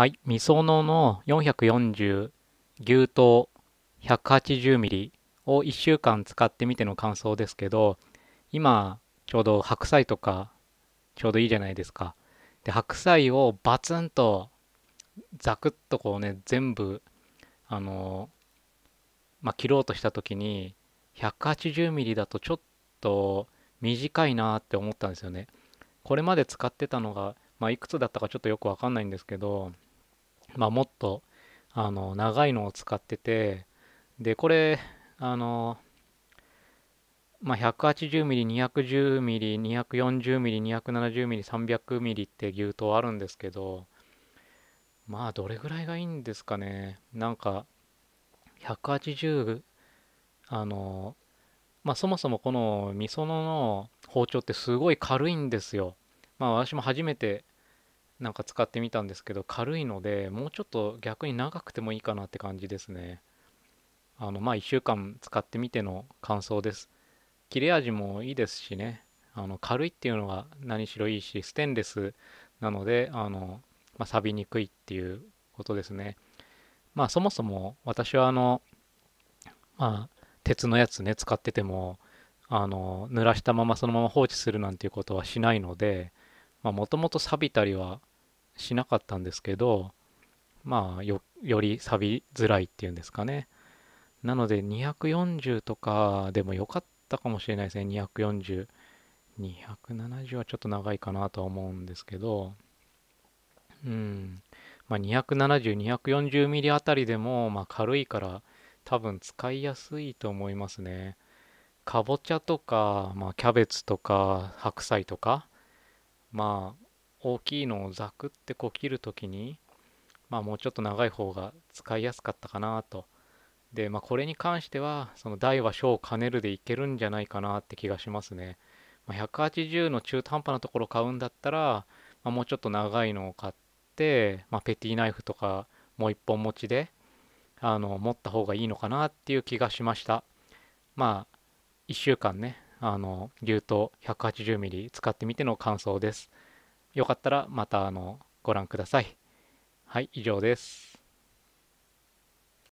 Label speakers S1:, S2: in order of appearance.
S1: はい、みそのの440牛刀 180mm を1週間使ってみての感想ですけど今ちょうど白菜とかちょうどいいじゃないですかで白菜をバツンとザクッとこうね全部あのまあ、切ろうとした時に 180mm だとちょっと短いなって思ったんですよねこれまで使ってたのが、まあ、いくつだったかちょっとよくわかんないんですけどまあ、もっとあの長いのを使っててでこれあの、まあ、180mm210mm240mm270mm300mm って牛刀あるんですけどまあどれぐらいがいいんですかねなんか180あのまあそもそもこのみそのの包丁ってすごい軽いんですよまあ私も初めてなんか使ってみたんですけど軽いのでもうちょっと逆に長くてもいいかなって感じですねあのまあ1週間使ってみての感想です切れ味もいいですしねあの軽いっていうのが何しろいいしステンレスなのであの、まあ、錆びにくいっていうことですねまあそもそも私はあのまあ鉄のやつね使っててもあの濡らしたままそのまま放置するなんていうことはしないのでもともと錆びたりはしなかったんですけどまあより錆びづらいっていうんですかねなので240とかでも良かったかもしれないですね240270はちょっと長いかなとは思うんですけどうんまあ270240ミリあたりでも、まあ、軽いから多分使いやすいと思いますねかぼちゃとか、まあ、キャベツとか白菜とかまあ大きいのをザクってこう切るときに、まあ、もうちょっと長い方が使いやすかったかなと。で、まあ、これに関しては、その大は小を兼ねるでいけるんじゃないかなって気がしますね。まあ、180の中途半端なところ買うんだったら、まあ、もうちょっと長いのを買って、まあ、ペティナイフとかもう一本持ちであの持った方がいいのかなっていう気がしました。まあ1週間ねあの牛刀 180mm 使ってみての感想です。よかったらまたあのご覧ください。はい、以上です。